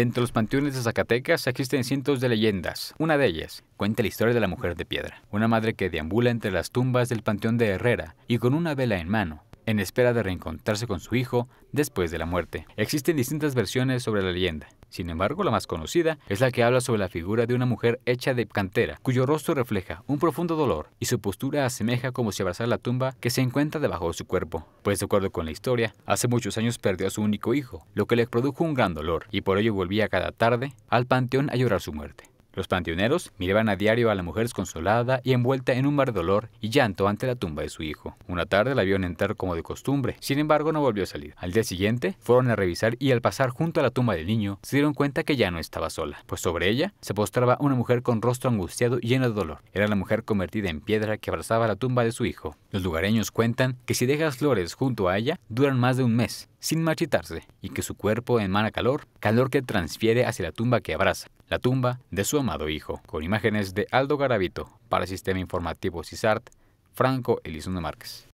Dentro de los panteones de Zacatecas existen cientos de leyendas. Una de ellas cuenta la historia de la mujer de piedra, una madre que deambula entre las tumbas del panteón de Herrera y con una vela en mano, en espera de reencontrarse con su hijo después de la muerte. Existen distintas versiones sobre la leyenda. Sin embargo, la más conocida es la que habla sobre la figura de una mujer hecha de cantera, cuyo rostro refleja un profundo dolor y su postura asemeja como si abrazara la tumba que se encuentra debajo de su cuerpo. Pues de acuerdo con la historia, hace muchos años perdió a su único hijo, lo que le produjo un gran dolor y por ello volvía cada tarde al panteón a llorar su muerte. Los panteoneros miraban a diario a la mujer desconsolada y envuelta en un mar de dolor y llanto ante la tumba de su hijo. Una tarde la vieron entrar como de costumbre, sin embargo no volvió a salir. Al día siguiente fueron a revisar y al pasar junto a la tumba del niño se dieron cuenta que ya no estaba sola, pues sobre ella se postraba una mujer con rostro angustiado y lleno de dolor. Era la mujer convertida en piedra que abrazaba la tumba de su hijo. Los lugareños cuentan que si dejas flores junto a ella duran más de un mes sin machitarse, y que su cuerpo emana calor, calor que transfiere hacia la tumba que abraza, la tumba de su amado hijo, con imágenes de Aldo Garavito para Sistema Informativo CISART, Franco Elizondo Márquez.